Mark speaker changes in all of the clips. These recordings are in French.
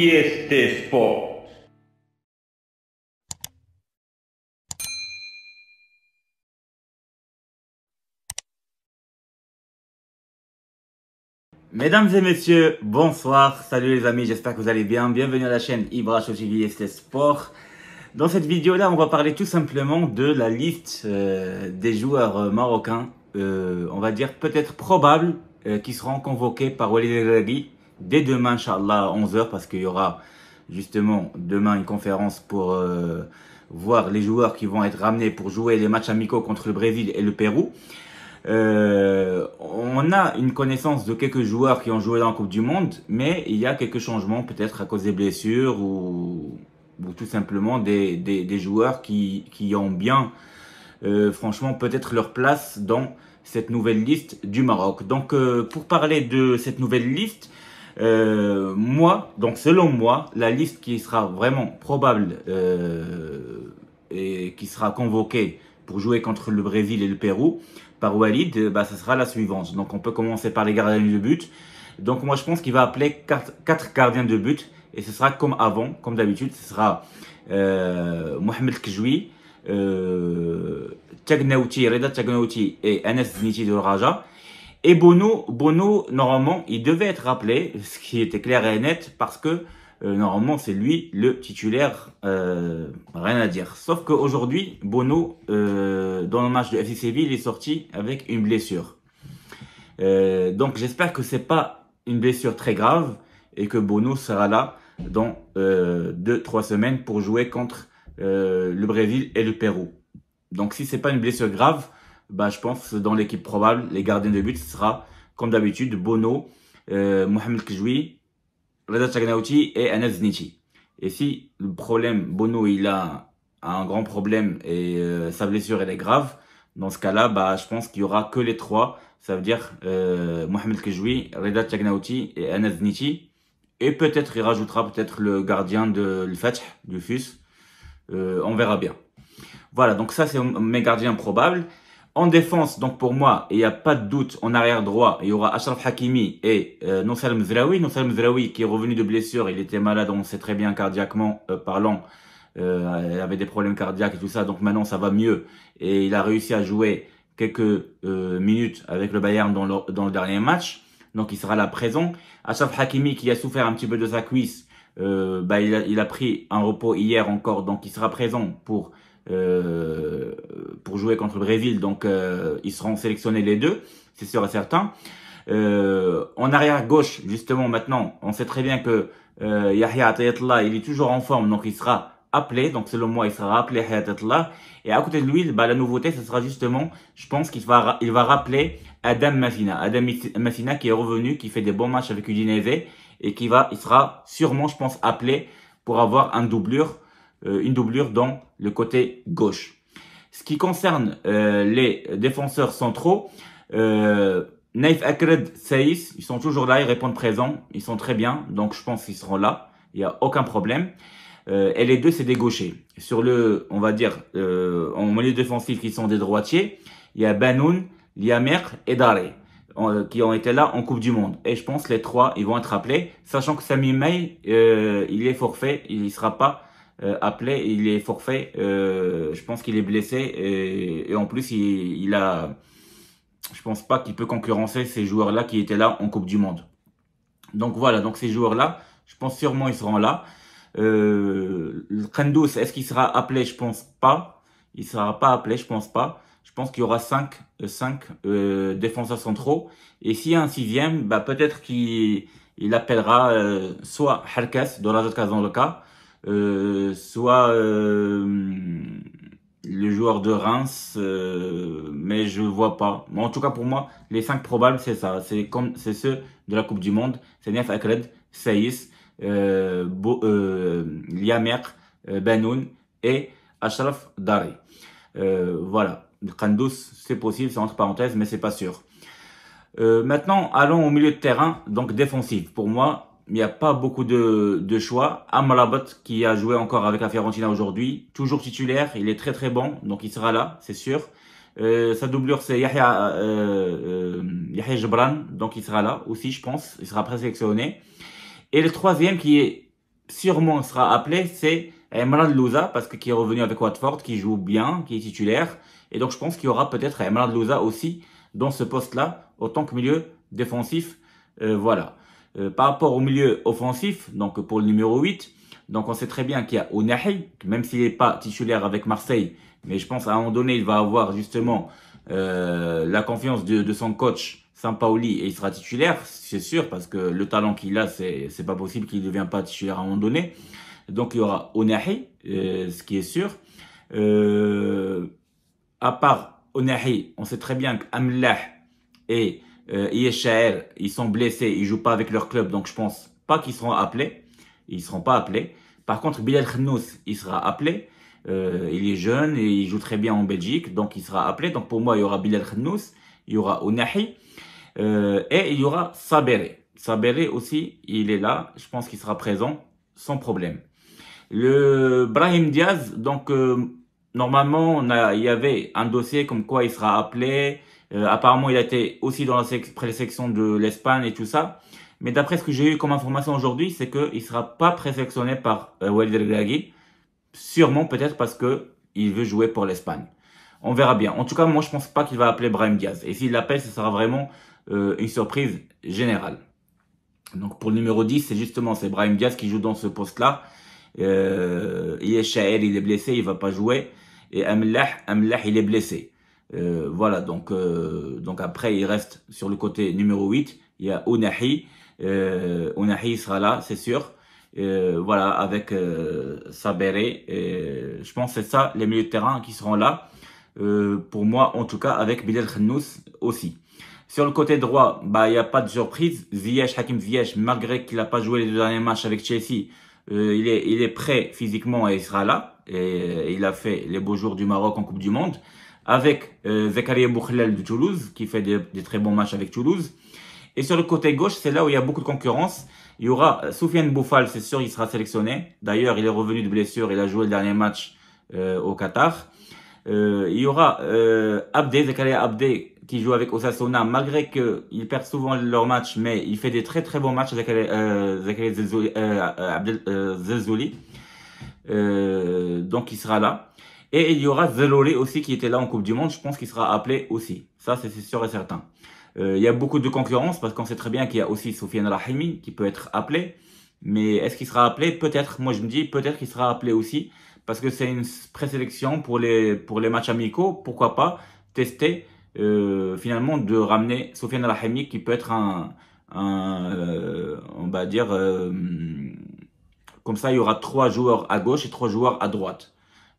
Speaker 1: sport? Mesdames et messieurs, bonsoir, salut les amis, j'espère que vous allez bien. Bienvenue à la chaîne Ibra ST Sport. Dans cette vidéo là, on va parler tout simplement de la liste euh, des joueurs euh, marocains, euh, on va dire peut-être probables, qui seront convoqués par Walid El dès demain, Inch'Allah, à 11h, parce qu'il y aura justement demain une conférence pour euh, voir les joueurs qui vont être ramenés pour jouer les matchs amicaux contre le Brésil et le Pérou. Euh, on a une connaissance de quelques joueurs qui ont joué dans la Coupe du Monde, mais il y a quelques changements peut-être à cause des blessures ou, tout simplement des, joueurs qui, ont bien, euh, franchement, peut-être leur place dans cette nouvelle liste du Maroc. Donc, pour parler de cette nouvelle liste, euh, moi, donc selon moi, la liste qui sera vraiment probable euh, et qui sera convoquée pour jouer contre le Brésil et le Pérou par Walid, euh, bah, ce sera la suivante. Donc on peut commencer par les gardiens de but. Donc moi je pense qu'il va appeler quatre gardiens de but et ce sera comme avant, comme d'habitude, ce sera euh, Mohamed Kjoui, euh, Reda et Anas Zniti de Raja et Bono, Bono, normalement, il devait être rappelé, ce qui était clair et net, parce que euh, normalement, c'est lui le titulaire, euh, rien à dire. Sauf qu'aujourd'hui, Bono, euh, dans le match de FC Séville, est sorti avec une blessure. donc j'espère que c'est pas une blessure très grave et que Bono sera là dans 2-3 semaines pour jouer contre le Brésil et le Pérou. Donc si c'est pas une blessure grave, bah, je pense dans l'équipe probable, les gardiens de but, ce sera comme d'habitude Bono, euh, Mohamed Kjoui, Reda Tchagnauti et Anas Zniti Et si le problème, Bono il a un grand problème et euh, sa blessure elle est grave, dans ce cas-là, bah, je pense qu'il y aura que les trois. Ça veut dire euh, Mohamed Kijoui, Reda Tchagnauti et Anas Zniti Et peut-être il rajoutera peut-être le gardien de le du FUS. on verra bien. Voilà, donc ça c'est mes gardiens probables. En défense, donc pour moi, il n'y a pas de doute en arrière droit. Il y aura Ashraf Hakimi et euh, Mzraoui. Nosal Mzraoui qui est revenu de blessure, il était malade, on sait très bien cardiaquement euh, parlant. Euh, il avait des problèmes cardiaques et tout ça, donc maintenant ça va mieux. Et il a réussi à jouer quelques euh, minutes avec le Bayern dans le, dans le dernier match. Donc il sera là présent. Ashraf Hakimi qui a souffert un petit peu de sa cuisse, bah, il a, il, a, pris un repos hier encore, donc il sera présent pour jouer contre le Brésil, donc euh, ils seront sélectionnés les deux, c'est sûr et certain. Euh, en arrière gauche, justement, maintenant, on sait très bien que euh, Yahya Atayatla, il est toujours en forme, donc il sera appelé, donc selon moi, il sera appelé Atayatla. Et à côté de lui, bah, la nouveauté, ce sera justement, je pense qu'il va, il va rappeler Adam massina Adam Massina qui est revenu, qui fait des bons matchs avec Udinese et qui va, il sera sûrement, je pense, appelé pour avoir un doublure, euh, une doublure dans le côté gauche. Ce qui concerne euh, les défenseurs centraux, euh, Naif Akred Saïs, ils sont toujours là, ils répondent présents, ils sont très bien, donc je pense qu'ils seront là, il n'y a aucun problème. Euh, et les deux, c'est des gauchers. Sur le, on va dire, euh, en milieu défensif, qui sont des droitiers, il y a Banoun, Liamer et Daré, qui ont été là en Coupe du Monde. Et je pense les trois, ils vont être appelés, sachant que Sami May, euh, il est forfait, il ne sera pas euh, appelé, il est forfait. Euh, je pense qu'il est blessé et, en plus il, a, je pense pas qu'il peut concurrencer ces joueurs-là qui étaient là en Coupe du Monde. Donc voilà, donc ces joueurs-là, je pense sûrement ils seront là. le euh, Kandous, est-ce qu'il sera appelé Je pense pas. Il sera pas appelé, je pense pas. Je pense qu'il y aura 5 cinq, cinq défenseurs centraux. Et s'il y a un sixième, bah, peut-être qu'il il appellera dans soit Harkas dans le cas euh, soit euh, le joueur de Reims, euh, mais je vois pas. en tout cas, pour moi, les cinq probables, c'est ça. C'est comme c'est ceux de la Coupe du Monde. C'est Nef Akred, Saïs, euh, Bo, Liamer, Benoun et Ashraf Dari. voilà. Kandous, c'est possible, c'est entre parenthèses, mais c'est pas sûr. maintenant, allons au milieu de terrain, donc défensif. Pour moi, il n'y a pas beaucoup de, de choix. Amrabat qui a joué encore avec la Fiorentina aujourd'hui, toujours titulaire, il est très très bon, donc il sera là, c'est sûr. Euh, sa doublure c'est Yahya, euh, euh Yahya donc il sera là aussi, je pense, il sera présélectionné. Et le troisième qui est sûrement sera appelé, c'est Emmanuel Louza, parce qu'il est revenu avec Watford, qui joue bien, qui est titulaire. Et donc je pense qu'il y aura peut-être Emmanuel Louza aussi dans ce poste-là, autant que milieu défensif. Euh, voilà. Euh, par rapport au milieu offensif, donc pour le numéro 8, donc on sait très bien qu'il y a Onahi, même s'il n'est pas titulaire avec Marseille, mais je pense à un moment donné, il va avoir justement euh, la confiance de, son coach Sampaoli et il sera titulaire, c'est sûr, parce que le talent qu'il a, c'est pas possible qu'il ne devienne pas titulaire à un moment donné. Donc il y aura Onahi, euh, ce qui est sûr. à part Onahi, on sait très bien qu'Amlah et euh, ils sont blessés, ils jouent pas avec leur club, donc je pense pas qu'ils seront appelés. Ils seront pas appelés. Par contre, Bilal Khnous, il sera appelé. Euh, il est jeune et il joue très bien en Belgique, donc il sera appelé. Donc pour moi, il y aura Bilal Khnous, il y aura Onahi euh, et il y aura Sabere. Sabere aussi, il est là. Je pense qu'il sera présent sans problème. Le Brahim Diaz, donc euh, normalement, il y avait un dossier comme quoi il sera appelé, euh, apparemment, il a été aussi dans la pré section de l'Espagne et tout ça. Mais d'après ce que j'ai eu comme information aujourd'hui, c'est qu'il ne sera pas présélectionné par euh, Walid Sûrement, peut-être parce que il veut jouer pour l'Espagne. On verra bien. En tout cas, moi, je pense pas qu'il va appeler Brahim Diaz. Et s'il l'appelle, ce sera vraiment euh, une surprise générale. Donc, pour le numéro 10, c'est justement c'est Brahim Diaz qui joue dans ce poste-là. Euh, Shaer, il est blessé, il va pas jouer. Et Amelah, Amelah, il est blessé. Euh, voilà, donc, euh, donc après, il reste sur le côté numéro 8. Il y a Ounahi, Euh, sera là, c'est sûr. Euh, voilà, avec Sabéré. Et je pense que c'est ça, les milieux de terrain qui seront là. pour moi, en tout cas, avec Bilal Khnous aussi. Sur le côté droit, bah, il n'y a pas de surprise. Ziyech, Hakim Ziyech, malgré qu'il n'a pas joué les deux derniers matchs avec Chelsea, il, est, il est prêt physiquement et il sera là. Et, il a fait les beaux jours du Maroc en Coupe du Monde avec euh, Zakaria Boukhlel de Toulouse, qui fait des, très bons matchs avec Toulouse. Et sur le côté gauche, c'est là où il y a beaucoup de concurrence. Il y aura euh, Soufiane Boufal, c'est sûr, il sera sélectionné. D'ailleurs, il est revenu de blessure, il a joué le dernier match euh, au Qatar. Euh, il y aura euh, Abdé, Zakaria qui joue avec Osasuna, malgré qu'ils perdent souvent leurs matchs, mais il fait des très très bons matchs, avec euh, Zezouli. Zelzouli. donc il sera là. Et il y aura Zelolé aussi qui était là en Coupe du Monde. Je pense qu'il sera appelé aussi. Ça, c'est sûr et certain. Euh, il y a beaucoup de concurrence parce qu'on sait très bien qu'il y a aussi Soufiane Rahimi qui peut être appelé. Mais est-ce qu'il sera appelé Peut-être. Moi, je me dis peut-être qu'il sera appelé aussi parce que c'est une présélection pour les, pour les matchs amicaux. Pourquoi pas tester euh, finalement de ramener Soufiane Rahimi qui peut être un, un euh, on va dire, euh, comme ça, il y aura trois joueurs à gauche et trois joueurs à droite.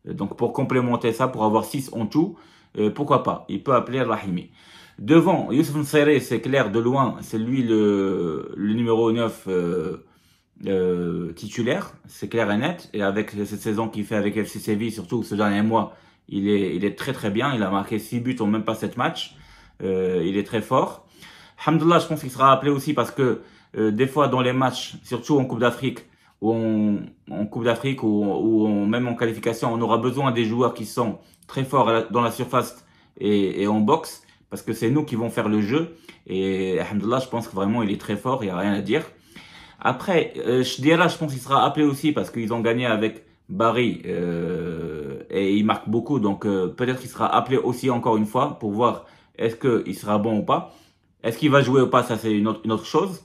Speaker 1: Euh, donc pour complémenter ça, pour avoir 6 en tout, euh, pourquoi pas Il peut appeler Rahimi. Devant, Youssef Nseré, c'est clair, de loin, c'est lui le, numéro 9 euh, titulaire, c'est clair et net. Et avec cette saison qu'il fait avec FC Séville, surtout ce dernier mois, il est, il est très très bien. Il a marqué 6 buts en même pas 7 matchs. il est très fort. Hamdullah, je pense qu'il sera appelé aussi parce que des fois dans les matchs, surtout en Coupe d'Afrique, ou en, Coupe d'Afrique ou, même en qualification, on aura besoin des joueurs qui sont très forts dans la surface et, et en boxe parce que c'est nous qui vont faire le jeu. Et Alhamdulillah, je pense que vraiment il est très fort, il n'y a rien à dire. Après, euh, je pense qu'il sera appelé aussi parce qu'ils ont gagné avec Barry euh, et il marque beaucoup. Donc euh, peut-être qu'il sera appelé aussi encore une fois pour voir est-ce qu'il sera bon ou pas. Est-ce qu'il va jouer ou pas, ça c'est une autre, une autre chose.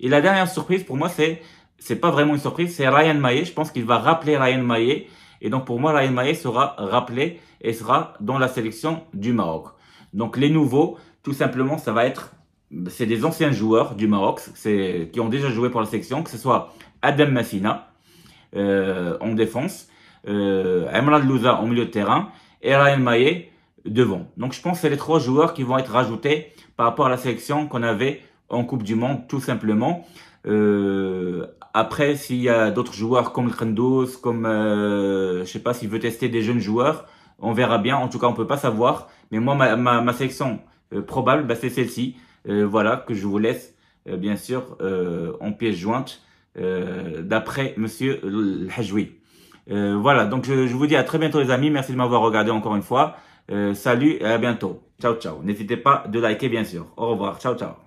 Speaker 1: Et la dernière surprise pour moi, c'est c'est pas vraiment une surprise, c'est Ryan Maillet. Je pense qu'il va rappeler Ryan Maillet. Et donc pour moi, Ryan Maillet sera rappelé et sera dans la sélection du Maroc. Donc les nouveaux, tout simplement, ça va être, c'est des anciens joueurs du Maroc qui ont déjà joué pour la sélection, que ce soit Adam Massina euh, en défense, euh, Emran Louza en milieu de terrain et Ryan Maillet devant. Donc je pense que c'est les trois joueurs qui vont être rajoutés par rapport à la sélection qu'on avait en Coupe du Monde, tout simplement. Euh, après, s'il y a d'autres joueurs comme Trendos, comme, euh, je sais pas, s'il veut tester des jeunes joueurs, on verra bien. En tout cas, on peut pas savoir. Mais moi, ma, ma, sélection euh, probable, bah, c'est celle-ci. Euh, voilà, que je vous laisse, euh, bien sûr, en pièce jointe, d'après Monsieur Hajoui. voilà, donc je, vous dis à très bientôt les amis. Merci de m'avoir regardé encore une fois. salut et à bientôt. Ciao, ciao. N'hésitez pas de liker, bien sûr. Au revoir. Ciao, ciao.